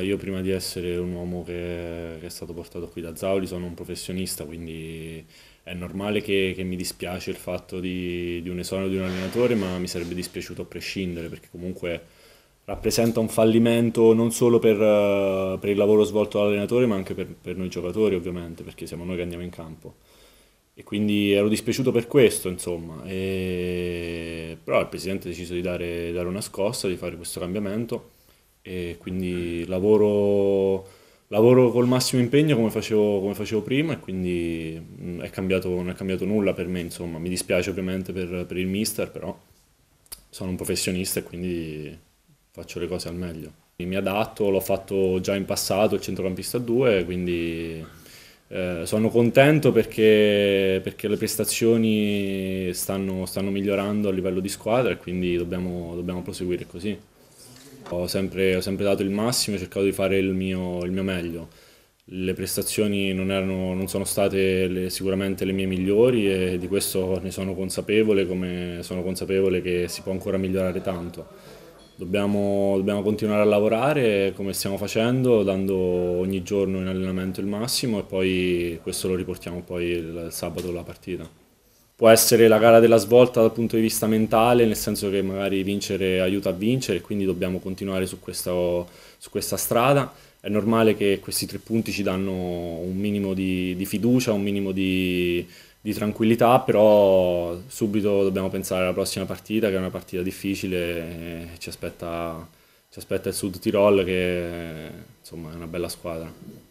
io prima di essere un uomo che, che, è stato portato qui da Zauli sono un professionista, quindi è normale che, che mi dispiace il fatto di, di un esonero di un allenatore, ma mi sarebbe dispiaciuto a prescindere, perché comunque rappresenta un fallimento non solo per, per il lavoro svolto dall'allenatore, ma anche per, per noi giocatori ovviamente, perché siamo noi che andiamo in campo e quindi ero dispiaciuto per questo, insomma. E... Però il presidente ha deciso di dare, dare, una scossa, di fare questo cambiamento e quindi lavoro, lavoro col massimo impegno come facevo, come facevo prima e quindi mm, è cambiato, non è cambiato nulla per me, insomma mi dispiace ovviamente per, per il mister, però sono un professionista e quindi faccio le cose al meglio. Mi adatto, l'ho fatto già in passato il centrocampista 2, quindi eh, sono contento perché, perché le prestazioni stanno, stanno, migliorando a livello di squadra e quindi dobbiamo, dobbiamo proseguire così. Ho sempre, ho sempre dato il massimo e cercato di fare il mio, il mio meglio. Le prestazioni non, erano, non sono state le, sicuramente le mie migliori e di questo ne sono consapevole come sono consapevole che si può ancora migliorare tanto. Dobbiamo, dobbiamo, continuare a lavorare come stiamo facendo, dando ogni giorno in allenamento il massimo e poi questo lo riportiamo poi il, il sabato alla partita può essere la gara della svolta dal punto di vista mentale, nel senso che magari vincere aiuta a vincere quindi dobbiamo continuare su, questo, su questa strada. È normale che questi tre punti ci danno un minimo di, di fiducia, un minimo di, di, tranquillità, però subito dobbiamo pensare alla prossima partita che è una partita difficile e ci aspetta, ci aspetta il Sud Tirol che insomma è una bella squadra.